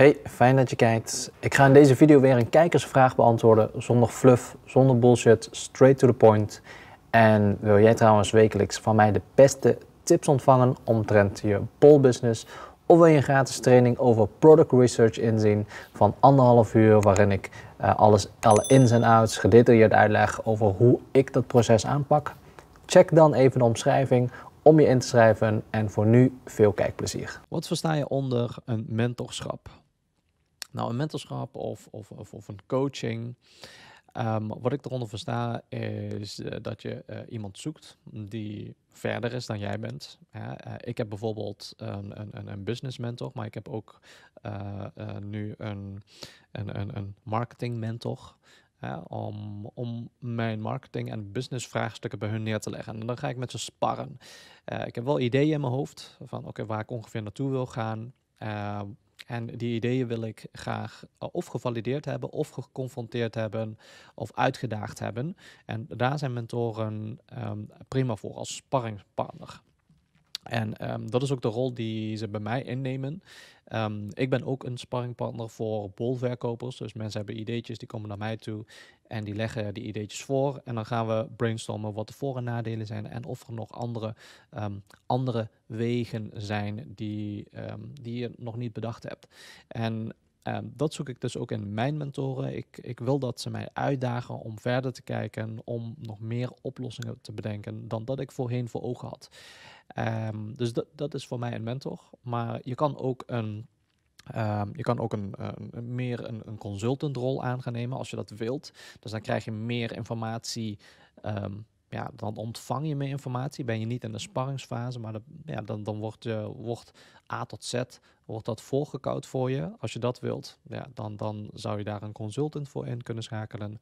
Hey, fijn dat je kijkt. Ik ga in deze video weer een kijkersvraag beantwoorden zonder fluff, zonder bullshit, straight to the point. En wil jij trouwens wekelijks van mij de beste tips ontvangen omtrent je business? Of wil je een gratis training over product research inzien van anderhalf uur waarin ik eh, alles, alle ins en outs gedetailleerd uitleg over hoe ik dat proces aanpak? Check dan even de omschrijving om je in te schrijven en voor nu veel kijkplezier. Wat versta je onder een mentorschap? Nou, een mentorschap of, of, of, of een coaching. Ehm, wat ik eronder versta is eh, dat je eh, iemand zoekt die verder is dan jij bent. Eh, ik heb bijvoorbeeld een, een, een, business mentor, maar ik heb ook nu een, een, een, marketing mentor. om, om mijn marketing en business vraagstukken bij hun neer te leggen. En dan ga ik met ze sparren. ik heb wel ideeën in mijn hoofd van oké, waar ik ongeveer naartoe wil gaan. Ehm, en die ideeën wil ik graag eh, of gevalideerd hebben, of geconfronteerd hebben, of uitgedaagd hebben. En daar zijn mentoren ehm, prima voor als sparringspartner. En ehm, dat is ook de rol die ze bij mij innemen. Ehm, ik ben ook een sparringpartner voor bolverkopers. Dus mensen hebben ideetjes, die komen naar mij toe en die leggen die ideetjes voor. En dan gaan we brainstormen wat de voor- en nadelen zijn en of er nog andere, ehm, andere wegen zijn die, die je nog niet bedacht hebt. En Ehm, dat zoek ik dus ook in mijn mentoren. Ik, ik wil dat ze mij uitdagen om verder te kijken, om nog meer oplossingen te bedenken dan dat ik voorheen voor ogen had. Ehm, dus dat, dat is voor mij een mentor. Maar je kan ook een. Ehm, je kan ook een, een meer een, een, consultantrol aan gaan nemen als je dat wilt. Dus dan krijg je meer informatie ja, dan ontvang je meer informatie. Ben je niet in de sparringsfase, maar ja, dan, dan wordt, je eh, wordt A tot Z wordt dat voorgekoud voor je. Als je dat wilt, ja, dan, dan zou je daar een consultant voor in kunnen schakelen.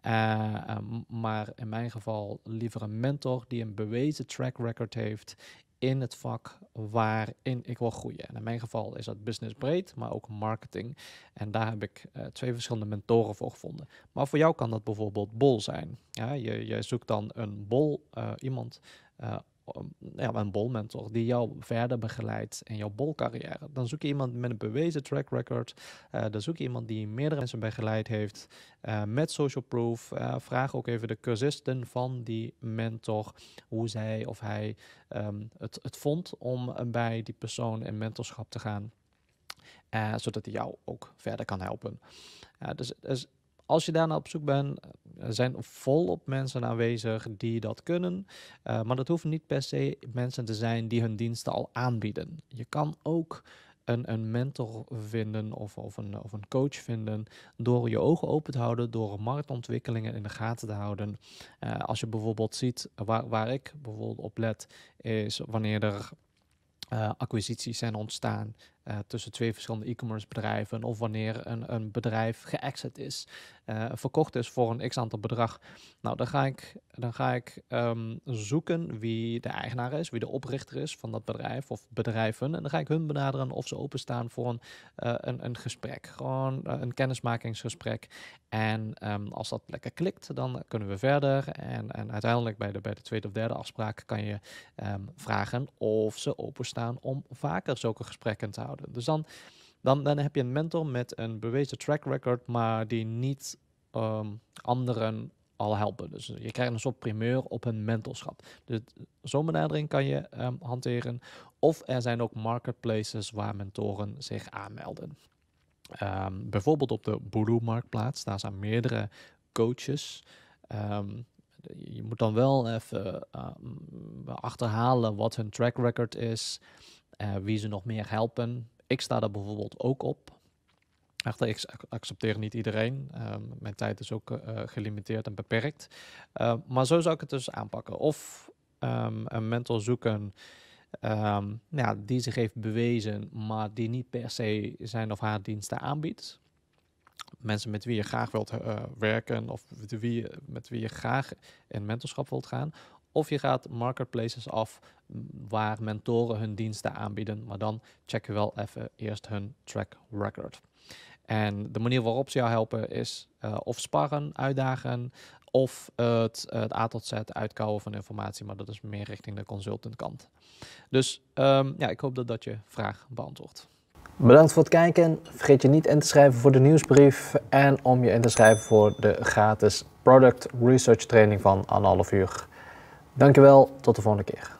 Eh, eh, maar in mijn geval liever een mentor die een bewezen track record heeft in het vak waarin ik wil groeien. En in mijn geval is dat business breed, maar ook marketing. En daar heb ik eh, twee verschillende mentoren voor gevonden. Maar voor jou kan dat bijvoorbeeld bol zijn. Ja, je, je zoekt dan een bol, iemand op ja, een bolmentor die jou verder begeleidt in jouw bolcarrière. Dan zoek je iemand met een bewezen track record. Eh, dan zoek je iemand die meerdere mensen begeleid heeft uh, met social proof. Eh, vraag ook even de cursisten van die mentor hoe zij of hij ehm, het, het vond om bij die persoon in mentorschap te gaan. zodat hij jou ook verder kan helpen. dus, dus als je daarna op zoek bent, zijn volop mensen aanwezig die dat kunnen. Eh, maar dat hoeft niet per se mensen te zijn die hun diensten al aanbieden. Je kan ook een, een mentor vinden of, of, een, of een coach vinden door je ogen open te houden, door marktontwikkelingen in de gaten te houden. Eh, als je bijvoorbeeld ziet, waar, waar ik bijvoorbeeld op let, is wanneer er uh, acquisities zijn ontstaan. Eh, tussen twee verschillende e-commerce bedrijven of wanneer een, een bedrijf geëxit is, eh, verkocht is voor een x aantal bedrag. Nou, dan ga ik, dan ga ik ehm, zoeken wie de eigenaar is, wie de oprichter is van dat bedrijf of bedrijven. En dan ga ik hun benaderen of ze openstaan voor een, eh, een, een gesprek, gewoon een kennismakingsgesprek. En ehm, als dat lekker klikt, dan kunnen we verder. En, en uiteindelijk bij de, bij de tweede of derde afspraak kan je ehm, vragen of ze openstaan om vaker zulke gesprekken te houden. Dus dan, dan, dan heb je een mentor met een bewezen track record, maar die niet ehm, anderen al helpen. Dus je krijgt een soort primeur op een mentorschap. Dus zo'n benadering kan je ehm, hanteren. Of er zijn ook marketplaces waar mentoren zich aanmelden. Ehm, bijvoorbeeld op de Boodoo-marktplaats, daar zijn meerdere coaches. je moet dan wel even achterhalen wat hun track record is. Eh, wie ze nog meer helpen. Ik sta daar bijvoorbeeld ook op. Echter, ik accepteer niet iedereen. Ehm, mijn tijd is ook eh, gelimiteerd en beperkt. Ehm, maar zo zou ik het dus aanpakken. Of ehm, een mentor zoeken ja, die zich heeft bewezen, maar die niet per se zijn of haar diensten aanbiedt. Mensen met wie je graag wilt eh, werken of met wie, met wie je graag in mentorschap wilt gaan. Of je gaat marketplaces af waar mentoren hun diensten aanbieden. Maar dan check je wel even eerst hun track record. En de manier waarop ze jou helpen is eh, of sparren, uitdagen, of het, het, A tot Z uitkouwen van informatie, maar dat is meer richting de consultantkant. Dus ehm, ja, ik hoop dat dat je vraag beantwoordt. Bedankt voor het kijken. Vergeet je niet in te schrijven voor de nieuwsbrief en om je in te schrijven voor de gratis product research training van anderhalf uur. Dankjewel, tot de volgende keer.